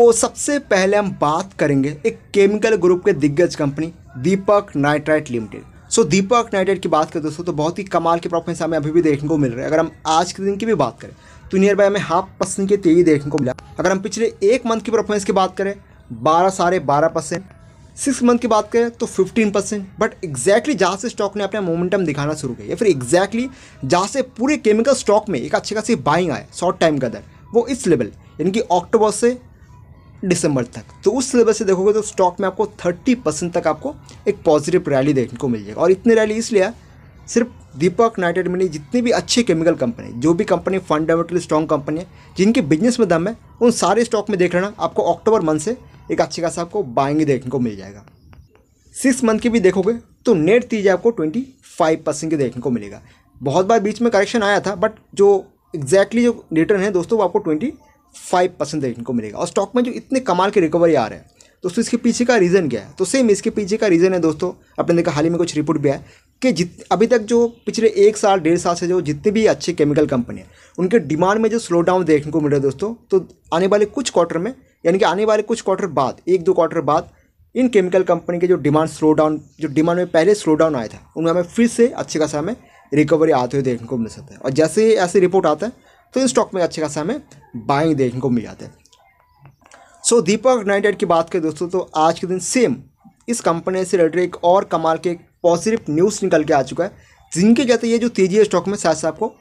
तो सबसे पहले हम बात करेंगे एक केमिकल ग्रुप के दिग्गज company Deepak nitrite limited so Deepak nitrite की बात करें दोस्तों तो बहुत ही कमाल के प्रॉफिट हमें अभी भी देखने को मिल रहे हैं अगर हम आज के दिन की भी बात करें तो नियर बाय हमें हाफ परसेंट की तेजी देखने को मिला अगर हम पिछले एक मंथ की परफॉर्मेंस की बात करें बारह साढ़े बारह परसेंट सिक्स मंथ की बात करें तो फिफ्टीन परसेंट बट एक्जैक्टली जहाँ से स्टॉक ने अपना मोमेंटम दिखाना शुरू किया फिर एक्जैक्टली जहाँ से पूरे केमिकल स्टॉक में एक अच्छी खासी बाइंग आए शॉर्ट टाइम के अंदर वो इस लेवल यानी कि अक्टूबर से दिसंबर तक तो उस सिलेबस से देखोगे तो स्टॉक में आपको थर्टी परसेंट तक आपको एक पॉजिटिव रैली देखने को मिल जाएगा और इतनी रैली इसलिए सिर्फ दीपक नाइटेड मिनी जितनी भी अच्छी केमिकल कंपनी जो भी कंपनी फंडामेंटली स्ट्रॉन्ग कंपनी है जिनके बिजनेस में दम है उन सारे स्टॉक में देख लेना आपको अक्टूबर मंथ से एक अच्छी खासा आपको बाइंग देखने को मिल जाएगा सिक्स मंथ की भी देखोगे तो नेट तीजा आपको ट्वेंटी फाइव परसेंट की देखने को मिलेगा बहुत बार बीच में करेक्शन आया था बट जो एग्जैक्टली exactly जो रिटर्न है दोस्तों वो आपको ट्वेंटी फाइव परसेंट देखने को मिलेगा और स्टॉक में जो इतने कमाल के रिकवरी आ रहे हैं दोस्तों इसके पीछे का रीज़न क्या है तो सेम इसके पीछे का रीज़न है दोस्तों अपने देखा हाल ही में कुछ रिपोर्ट भी आया कि जित अभी तक जो पिछले एक साल डेढ़ साल से जो जितने भी अच्छे केमिकल कंपनी हैं उनके डिमांड में जो स्लो डाउन देखने को मिल रहा है दोस्तों तो आने वाले कुछ क्वार्टर में यानी कि आने वाले कुछ क्वार्टर बाद एक दो क्वार्टर बाद इन केमिकल कंपनी के जो डिमांड स्लो डाउन जो डिमांड में पहले स्लो डाउन आया था उनमें हमें फिर से अच्छे खासा हमें रिकवरी आते हुए देखने को मिल सकता है और जैसे ऐसे रिपोर्ट आता है तो इन स्टॉक में अच्छे खासा हमें बाइंग देखने को मिल जाते हैं सो so, दीपक यूनाइटेड की बात करें दोस्तों तो आज के दिन सेम इस कंपनी से रिलेटेड एक और कमाल के एक पॉजिटिव न्यूज़ निकल के आ चुका है जिनके हैं ये जो तेजी है स्टॉक में साथ साथ आपको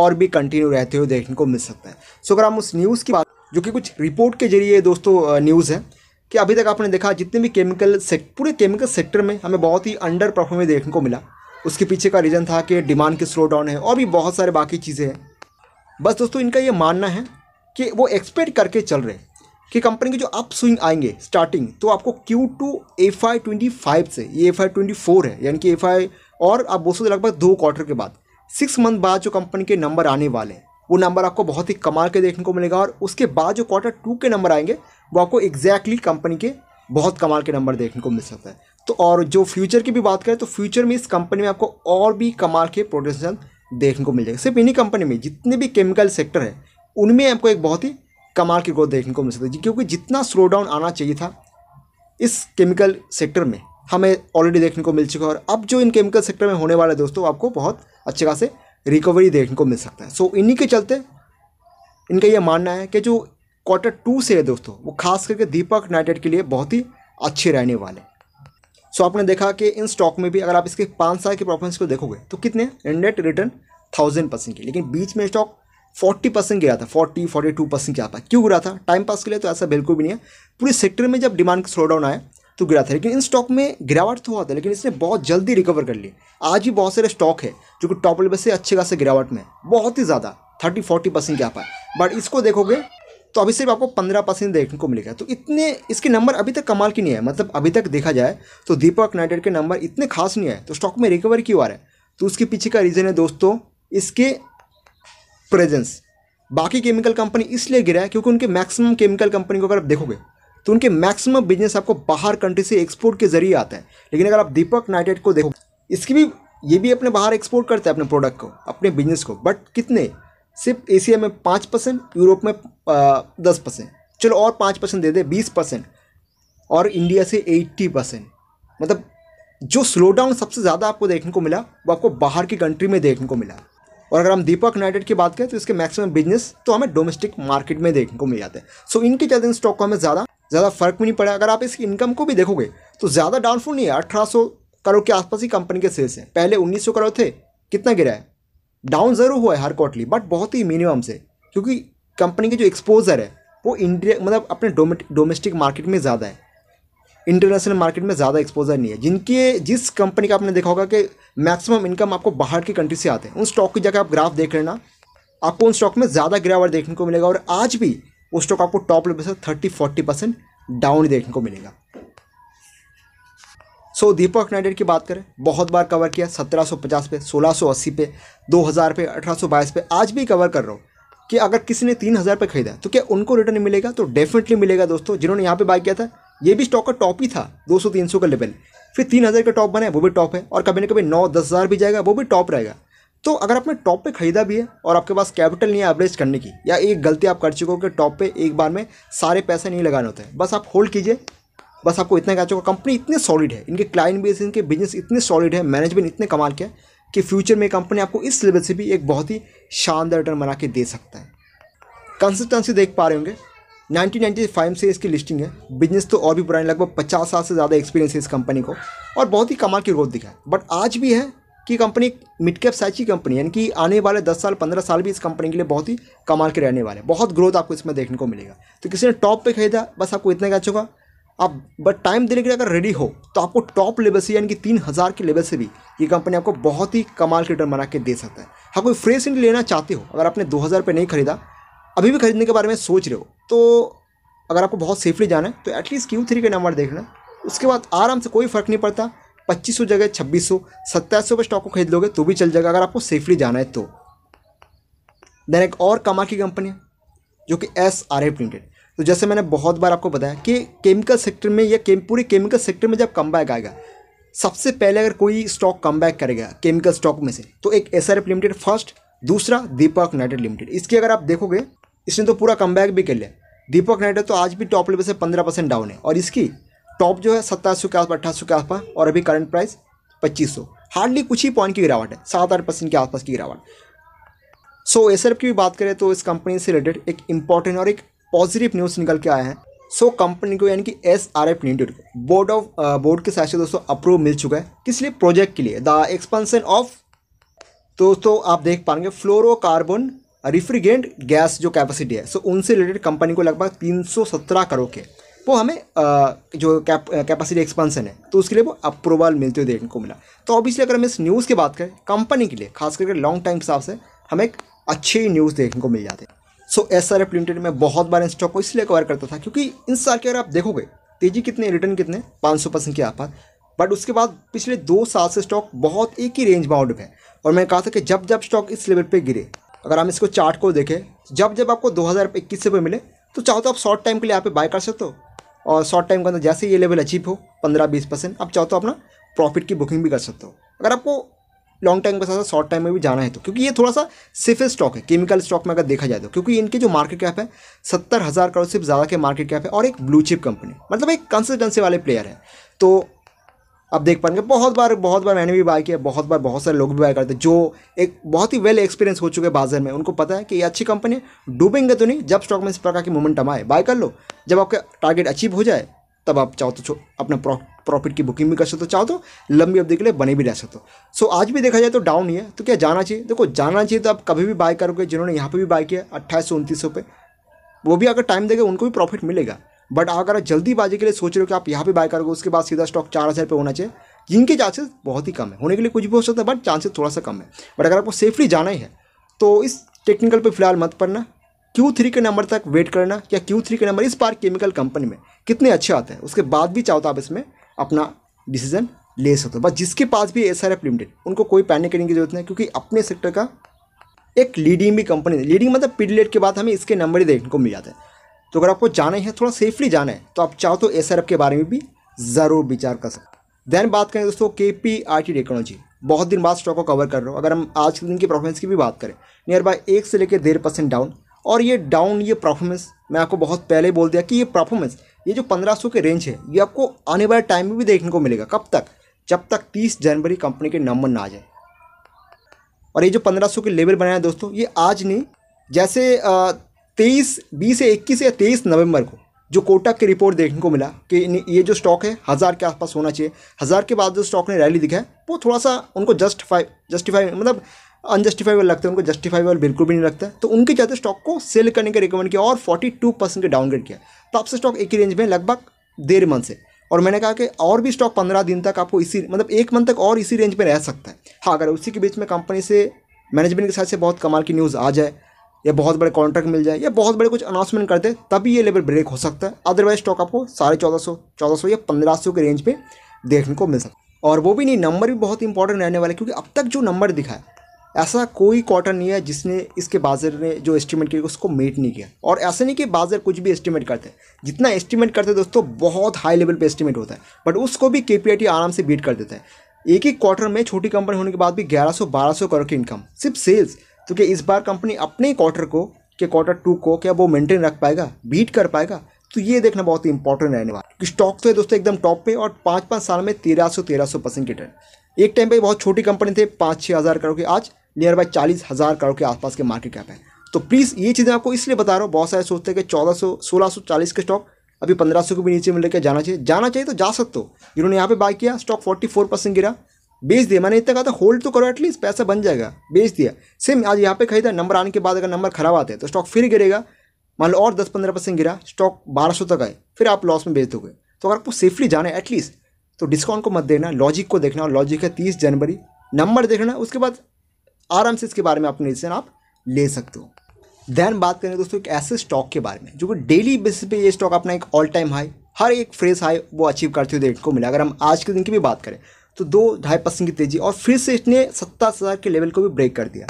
और भी कंटिन्यू रहते हुए देखने को मिल सकता है सो अगर हम उस न्यूज़ की बात जो कि कुछ रिपोर्ट के जरिए दोस्तों न्यूज़ है कि अभी तक आपने देखा जितने भी केमिकल सेक्ट पूरे केमिकल सेक्टर में हमें बहुत ही अंडर परफॉर्मेंस देखने को मिला उसके पीछे का रीज़न था कि डिमांड की स्लो डाउन है और भी बहुत सारे बाकी चीज़ें हैं बस दोस्तों इनका ये मानना है कि वो एक्सपेक्ट करके चल रहे कि कंपनी के जो अप स्विंग आएंगे स्टार्टिंग तो आपको Q two F I twenty five से ये एफ आई ट्वेंटी फोर है यानी कि एफ आई और आप बोल सकते लगभग दो क्वार्टर के बाद सिक्स मंथ बाद जो कंपनी के नंबर आने वाले हैं वो नंबर आपको बहुत ही कमाल के देखने को मिलेगा और उसके बाद जो क्वार्टर टू के नंबर आएंगे वो आपको एग्जैक्टली exactly कंपनी के बहुत कमाल के नंबर देखने को मिल सकता है तो और जो फ्यूचर की भी बात करें तो फ्यूचर में इस कंपनी में आपको और भी कमाल के प्रोडक्शन देखने को मिल जाएगा सिर्फ इन्हीं कंपनी में जितने भी केमिकल सेक्टर है उनमें आपको एक बहुत ही कमाल की ग्रोथ देखने को मिल सकती है क्योंकि जितना स्लो डाउन आना चाहिए था इस केमिकल सेक्टर में हमें ऑलरेडी देखने को मिल चुका है और अब जो इन केमिकल सेक्टर में होने वाला है दोस्तों आपको बहुत अच्छे खासे रिकवरी देखने को मिल सकता है सो so, इन्हीं के चलते इनका यह मानना है कि जो क्वार्टर टू से है दोस्तों वो खास करके दीपक नाइटेड के लिए बहुत ही अच्छे रहने वाले सो आपने देखा कि इन स्टॉक में भी अगर आप इसके पाँच साल के परफॉर्मेंस को देखोगे तो कितने इंडेट रिटर्न थाउजेंड परसेंट की लेकिन बीच में स्टॉक फोर्टी परसेंट गिरा था फोर्टी फोर्टी टू परसेंट के था क्यों गिरा था टाइम पास के लिए तो ऐसा बिल्कुल भी नहीं है पूरे सेक्टर में जब डिमांड का स्लो डाउन आया तो गिरा था लेकिन इन स्टॉक में गिरावट तो हुआ था लेकिन इसने बहुत जल्दी रिकवर कर ली आज भी बहुत सारे स्टॉक है जो कि टॉप लेवल से अच्छे खासे गिरावट में बहुत ही ज़्यादा थर्टी फोर्टी परसेंट के पाए बट इसको देखोगे तो अभी सिर्फ आपको पंद्रह परसेंट देखने को मिलेगा तो इतने इसके नंबर अभी तक कमाल की नहीं है मतलब अभी तक देखा जाए तो दीपक नाइटेड के नंबर इतने खास नहीं आए तो स्टॉक में रिकवर क्यों आ रहा है तो उसके पीछे का रीज़न है दोस्तों इसके प्रेजेंस बाकी केमिकल कंपनी इसलिए गिरा है क्योंकि उनके मैक्सिमम केमिकल कंपनी को अगर आप देखोगे तो उनके मैक्सिमम बिजनेस आपको बाहर कंट्री से एक्सपोर्ट के जरिए आता है लेकिन अगर आप दीपक नाइटेड को देखो इसकी भी ये भी अपने बाहर एक्सपोर्ट करते हैं अपने प्रोडक्ट को अपने बिजनेस को बट कितने सिर्फ एशिया में पाँच परसेंट यूरोप में दस परसेंट चलो और पाँच परसेंट दे दे बीस परसेंट और इंडिया से एट्टी परसेंट मतलब जो स्लो डाउन सबसे ज़्यादा आपको देखने को मिला वो आपको बाहर की कंट्री में देखने को मिला और अगर हम दीपक यूनाइटेड की बात करें तो इसके मैक्सिमम बिजनेस तो हमें डोमेस्टिक मार्केट में देखने को मिल जाते हैं सो so, इनके चलते इन स्टॉक को हमें ज़्यादा ज़्यादा फर्क भी नहीं पड़ा अगर आप इसकी इनकम को भी देखोगे तो ज़्यादा डाउनफॉल नहीं है अठारह करोड़ के आसपास ही कंपनी के सेल्स हैं पहले उन्नीस करोड़ थे कितना गिरा है डाउन ज़रूर हुआ है हर क्वार्टरली बट बहुत ही मिनिमम से क्योंकि कंपनी के जो एक्सपोजर है वो इंडिया मतलब अपने डोमेस्टिक मार्केट में ज़्यादा है इंटरनेशनल मार्केट में ज़्यादा एक्सपोजर नहीं है जिनके जिस कंपनी का आपने देखा होगा कि मैक्सिमम इनकम आपको बाहर की कंट्री से आते हैं उन स्टॉक की जगह आप ग्राफ देख लेना आपको उन स्टॉक में ज़्यादा गिरावट देखने को मिलेगा और आज भी वो स्टॉक आपको टॉप लेवल से थर्टी फोर्टी परसेंट डाउन देखने को मिलेगा सो so, दीपक नाइडेड की बात करें बहुत बार कवर किया 1750 पे 1680 पे 2000 पे 1822 पे आज भी कवर कर रहा हूँ कि अगर किसी ने 3000 पे खरीदा तो क्या उनको रिटर्न मिलेगा तो डेफिनेटली मिलेगा दोस्तों जिन्होंने यहाँ पे बाई किया था ये भी स्टॉक का टॉप ही था 200-300 का लेवल फिर 3000 का टॉप बनाए वो भी टॉप है और कभी ना कभी नौ दस हज़ार भी जाएगा वो भी टॉप रहेगा तो अगर आपने टॉप पर खरीदा भी है और आपके पास कैपिटल नहीं है एवरेज करने की या एक गलती आप कर चुके हो कि टॉप पर एक बार में सारे पैसे नहीं लगाने होते हैं बस आप होल्ड कीजिए बस आपको इतना कह चुका कंपनी इतने सॉलिड है इनके क्लाइंट बेस इनके बिजनेस इतने सॉलिड है मैनेजमेंट इतने कमाल के कि फ्यूचर में कंपनी आपको इस लेवल से भी एक बहुत ही शानदार रिटर्न बना के दे सकता है कंसिस्टेंसी देख पा रहे होंगे 1995 से इसकी लिस्टिंग है बिजनेस तो और भी पुराने लगभग 50 साल से ज़्यादा एक्सपीरियंस है इस कंपनी को और बहुत ही कमाल की ग्रोथ दिखा है बट आज भी है कि कंपनी मिड कैप साइज की कंपनी यानी कि आने वाले 10 साल 15 साल भी इस कंपनी के लिए बहुत ही कमाल के रहने वाले बहुत ग्रोथ आपको इसमें देखने को मिलेगा तो किसी ने टॉप पर खरीदा बस आपको इतना कह चुका आप बट टाइम देने के लिए अगर रेडी हो तो आपको टॉप लेवल से यानी कि तीन हज़ार के लेवल से भी ये कंपनी आपको बहुत ही कमाल के रिटर्न बना के दे सकता है हाँ कोई फ्रेश इंड लेना चाहते हो अगर आपने दो हज़ार रुपये नहीं खरीदा अभी भी खरीदने के बारे में सोच रहे हो तो अगर आपको बहुत सेफली जाना है तो एटलीस्ट क्यू थ्री के नंबर देखना उसके बाद आराम से कोई फ़र्क नहीं पड़ता पच्चीस सौ जगह छब्बीस सौ सत्ताईस सौ स्टॉक को खरीद लोगे तो भी चल जाएगा अगर आपको सेफली जाना है तो देन एक और कमा की कंपनी है जो कि एस आर ए प्रिंटेड तो जैसे मैंने बहुत बार आपको बताया कि केमिकल सेक्टर में या केम पूरे केमिकल सेक्टर में जब कम आएगा सबसे पहले अगर कोई स्टॉक कम करेगा केमिकल स्टॉक में से तो एक एस लिमिटेड फर्स्ट दूसरा दीपक नाइटेड लिमिटेड इसकी अगर आप देखोगे इसने तो पूरा कम भी कर लिया दीपक नाइटेड तो आज भी टॉप लेवल से पंद्रह परसेंट डाउन है और इसकी टॉप जो है सत्ताईस के आसपास अट्ठाईस के आसपास और अभी करंट प्राइस पच्चीस सौ हार्डली कुछ ही पॉइंट की गिरावट है सात आठ परसेंट के आसपास की गिरावट सो so, एस की भी बात करें तो इस कंपनी से रिलेटेड एक इंपॉर्टेंट और एक पॉजिटिव न्यूज़ निकल के आए हैं सो so, कंपनी को यानी कि एस आर एफ लिमिटेड को बोर्ड ऑफ बोर्ड के साथ से दोस्तों अप्रूव मिल चुका है किस लिए प्रोजेक्ट के लिए द एक्सपेंशन ऑफ दोस्तों आप देख पाएंगे फ्लोरोकार्बन रिफ्रिगेंट गैस जो कैपेसिटी है सो so, उनसे रिलेटेड कंपनी को लगभग तीन सौ सत्रह करोड़ के वो हमें आ, uh, जो कैप कैपेसिटी एक्सपेंशन है तो उसके लिए वो अप्रूवल मिलते हुए देखने को मिला तो ऑब्वियसली अगर हम इस न्यूज़ की बात करें कंपनी के लिए खास करके लॉन्ग टाइम हिसाब से हमें एक अच्छी न्यूज़ देखने को मिल जाती है so S R F limited में बहुत बार इन स्टॉक को इसलिए कवर करता था क्योंकि इन साल के अगर आप देखोगे तेजी कितने रिटर्न कितने पाँच सौ परसेंट के आपात बट उसके बाद पिछले दो साल से स्टॉक बहुत एक ही रेंज बाउंड है और मैंने कहा था कि जब जब स्टॉक इस लेवल पे गिरे अगर हम इसको चार्ट को देखें जब जब आपको दो हज़ार इक्कीस रुपये मिले तो चाहो तो आप शॉर्ट टाइम के लिए यहाँ पे बाय कर सकते हो और शॉर्ट टाइम के अंदर जैसे ये लेवल अचीव हो पंद्रह बीस परसेंट आप चाहो तो अपना प्रॉफिट की बुकिंग भी कर सकते हो अगर आपको लॉन्ग टाइम के साथ साथ शॉर्ट टाइम में भी जाना है तो क्योंकि ये थोड़ा सा सिफे स्टॉक है केमिकल स्टॉक में अगर देखा जाए तो क्योंकि इनके जो मार्केट कैप है सत्तर हज़ार करोड़ से ज़्यादा के मार्केट कैप है और एक ब्लू चिप कंपनी मतलब एक कंसिस्टेंसी वाले प्लेयर है तो आप देख पाएंगे बहुत बार बहुत बार मैंने भी बाय किया बहुत बार बहुत सारे लोग भी बाय करते जो एक बहुत ही वेल एक्सपीरियंस हो चुके हैं बाजार में उनको पता है कि ये अच्छी कंपनी है डूबेंगे तो नहीं जब स्टॉक में इस प्रकार की मोमेंटम आए बाय कर लो जब आपका टारगेट अचीव हो जाए तब आप चाहो तो अपना प्रॉफिट की बुकिंग भी कर सकते हो चाहो तो लंबी अवधि के लिए बने भी रह सकते हो सो आज भी देखा जाए तो डाउन ही है तो क्या जाना चाहिए देखो जाना चाहिए तो आप कभी भी बाय करोगे जिन्होंने यहाँ पर भी बाय किया अट्ठाईस सौ उनतीस सौ पे वो भी अगर टाइम देगा उनको भी प्रॉफिट मिलेगा बट अगर आप जल्दीबाजी के लिए सोच रहे हो कि आप यहाँ पर बाय करोगे उसके बाद सीधा स्टॉक चार हज़ार पे होना चाहिए जिनके चांसेस बहुत ही कम है होने के लिए कुछ भी हो सकता है बट चांसेस थोड़ा सा कम है बट अगर आपको सेफली जाना ही है तो इस टेक्निकल पे फिलहाल मत पड़ना क्यू थ्री के नंबर तक वेट करना या क्यू थ्री के नंबर इस बार केमिकल कंपनी में कितने अच्छे आते हैं उसके बाद भी चाहो तो आप इसमें अपना डिसीजन ले सकते हो बस जिसके पास भी एस आर एफ लिमिटेड उनको कोई पैनिक करने की जरूरत नहीं क्योंकि अपने सेक्टर का एक लीडिंग भी कंपनी लीडिंग मतलब पीडीलेट के बाद हमें इसके नंबर ही देखने को मिल जाते हैं तो अगर आपको जाना है थोड़ा सेफली जाना है तो आप चाहो तो एस के बारे में भी ज़रूर विचार कर सकते देन बात करें दोस्तों के पी आर टी टेक्नोलॉजी बहुत दिन बाद स्टॉक को कवर कर रहा हूँ अगर हम आज के दिन की परफॉर्मेंस की भी बात करें नियर बाय एक से लेकर डेढ़ परसेंट डाउन और ये डाउन ये परफॉर्मेंस मैं आपको बहुत पहले बोल दिया कि ये परफॉर्मेंस ये जो 1500 के रेंज है ये आपको आने वाले टाइम में भी देखने को मिलेगा कब तक जब तक 30 जनवरी कंपनी के नंबर ना आ जाए और ये जो 1500 के लेवल बनाया दोस्तों ये आज नहीं जैसे तेईस बीस या इक्कीस या तेईस नवंबर को जो कोटक की रिपोर्ट देखने को मिला कि ये जो स्टॉक है हज़ार के आसपास होना चाहिए हज़ार के बाद जो स्टॉक ने रैली दिखाया वो थोड़ा सा उनको जस्टिफाई जस्टिफाई मतलब अनजस्टिफाइबल लगता है उनको जस्टिफाइबल बिल्कुल भी नहीं लगता तो उनके चलते स्टॉक को सेल करने का रिकमेंड किया और 42 परसेंट के डाउनग्रेड किया तो आपसे स्टॉक एक ही रेंज में लगभग देर मंथ से और मैंने कहा कि और भी स्टॉक पंद्रह दिन तक आपको इसी मतलब एक मंथ तक और इसी रेंज में रह सकता है हाँ अगर उसी के बीच में कंपनी से मैनेजमेंट के साथ से बहुत कमाल की न्यूज़ आ जाए या बहुत बड़े कॉन्ट्रैक्ट मिल जाए या बहुत बड़े कुछ अनाउंसमेंट कर दे तभी ये लेवल ब्रेक हो सकता है अदरवाइज स्टॉक आपको साढ़े चौदह सौ चौदह सौ या पंद्रह सौ के रेंज में देखने को मिल सकता है और वो भी नहीं नंबर भी बहुत इंपॉर्टेंट रहने वाला है क्योंकि अब तक जो नंबर दिखा है ऐसा कोई क्वार्टर नहीं है जिसने इसके बाजार ने जो एस्टिमेट किया उसको मीट नहीं किया और ऐसा नहीं कि बाजार कुछ भी एस्टिमेट करते हैं जितना एस्टिमेट करते हैं दोस्तों बहुत हाई लेवल पे एस्टिमेट होता है बट उसको भी के आराम से बीट कर देता है एक ही क्वार्टर में छोटी कंपनी होने के बाद भी बारह सौ करोड़ की इनकम सिर्फ सेल्स तो क्या इस बार कंपनी अपने क्वार्टर को के क्वार्टर टू को क्या वो मेंटेन रख पाएगा बीट कर पाएगा तो ये देखना बहुत ही इंपॉर्टेंट रहने वाला कि स्टॉक तो है दोस्तों एकदम टॉप पे और पाँच पाँच साल में तेरह सौ तेरह सौ परसेंट रिटर्न एक टाइम पर बहुत छोटी कंपनी थे पाँच छः हज़ार करोड़ की आज नियर बाय चालीस हज़ार करोड़ के आसपास के मार्केट कैप है तो प्लीज़ ये चीज़ें आपको इसलिए बता रहा हूँ बहुत सारे सोचते हैं कि चौदह सौ सोलह सौ चालीस के स्टॉक अभी पंद्रह सौ के भी नीचे में लेकर जाना चाहिए जाना चाहिए तो जा सकते हो इन्होंने यहाँ पे बाय किया स्टॉक फोर्टी फोर परसेंट गिरा बेच दिया मैंने इतना कहा था होल्ड तो करो एटलीस्ट पैसा बन जाएगा बेच दिया सेम आज यहाँ पे खरीदा नंबर आने के बाद अगर नंबर खराब आते हैं तो स्टॉक फिर गिरेगा मान लो और दस पंद्रह परसेंट गिरा स्टॉक बारह सौ तक आए फिर आप लॉस में बेच दोगे तो अगर आपको सेफली जाना है एटलीस्ट तो डिस्काउंट को मत देखना लॉजिक को देखना और लॉजिक है तीस जनवरी नंबर देखना उसके बाद आराम से इसके बारे में अपने डिसीजन आप ले सकते हो दैन बात करें दोस्तों एक ऐसे स्टॉक के बारे में जो कि डेली बेसिस पे ये स्टॉक अपना एक ऑल टाइम हाई हर एक फ्रेश हाई वो अचीव करते हुए देखने को मिला अगर हम आज के दिन की भी बात करें तो दो ढाई परसेंट की तेजी और फिर से इसने सत्ताईस हज़ार के लेवल को भी ब्रेक कर दिया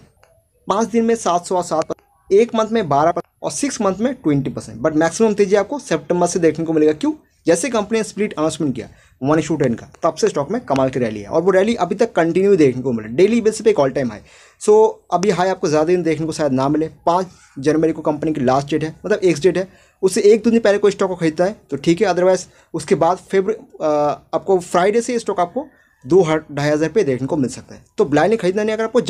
पाँच दिन में सात सौ सात एक मंथ में बारह और सिक्स मंथ में ट्वेंटी परसेंट बट मैक्सिमम तेजी आपको सेप्टेम्बर से देखने को मिलेगा क्यों जैसे कंपनी ने स्प्लिट अनाउंसमेंट किया वन इशू टेन का तब तो से स्टॉक में कमाल की रैली है और वो रैली अभी तक कंटिन्यू देखने को मिले डेली बेसिस पे एक ऑल टाइम हाई सो अभी हाई आपको ज़्यादा दिन देखने को शायद ना मिले पाँच जनवरी को कंपनी की लास्ट डेट है मतलब एक्स डेट है उससे एक दो दिन पहले कोई स्टॉक को खरीदता है तो ठीक है अदरवाइज उसके बाद फेबर आपको फ्राइडे से स्टॉक आपको दो ढाई हज़ार रुपये देखने को मिल सकता है तो ब्लाइंड खरीदना नहीं अगर आपको